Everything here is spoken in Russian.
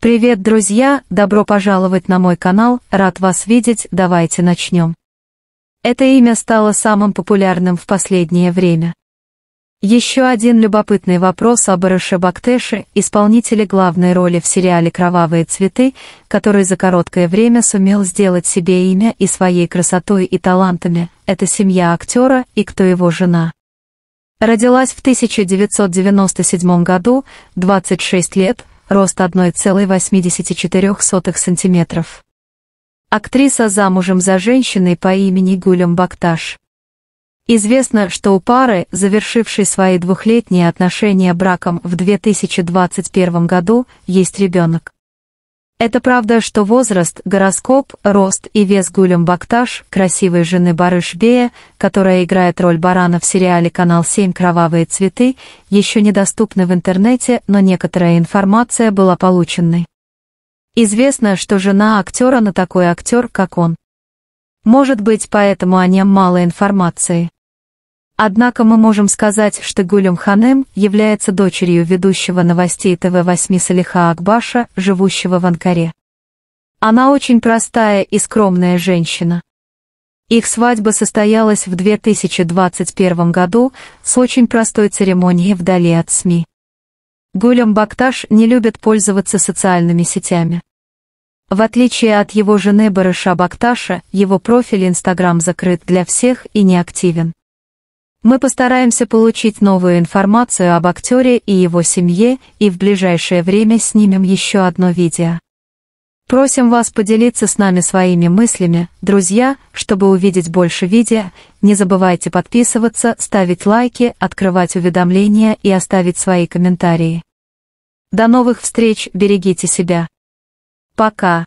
Привет, друзья! Добро пожаловать на мой канал, рад вас видеть, давайте начнем. Это имя стало самым популярным в последнее время. Еще один любопытный вопрос об Арыше Бактеше, исполнителе главной роли в сериале «Кровавые цветы», который за короткое время сумел сделать себе имя и своей красотой и талантами, это семья актера и кто его жена. Родилась в 1997 году, 26 лет, рост 1,84 см. Актриса замужем за женщиной по имени Гулем Бакташ. Известно, что у пары, завершившей свои двухлетние отношения браком в 2021 году, есть ребенок. Это правда, что возраст, гороскоп, рост и вес Гулем Бакташ, красивой жены Барышбея, которая играет роль барана в сериале «Канал 7. Кровавые цветы», еще недоступны в интернете, но некоторая информация была полученной. Известно, что жена актера на такой актер, как он. Может быть, поэтому о нем мало информации. Однако мы можем сказать, что Гулем Ханем является дочерью ведущего новостей ТВ-8 Салиха Акбаша, живущего в Анкаре. Она очень простая и скромная женщина. Их свадьба состоялась в 2021 году с очень простой церемонией вдали от СМИ. Гулем Бакташ не любит пользоваться социальными сетями. В отличие от его жены Барыша Бакташа, его профиль Инстаграм закрыт для всех и неактивен. Мы постараемся получить новую информацию об актере и его семье и в ближайшее время снимем еще одно видео. Просим вас поделиться с нами своими мыслями, друзья, чтобы увидеть больше видео, не забывайте подписываться, ставить лайки, открывать уведомления и оставить свои комментарии. До новых встреч, берегите себя. Пока.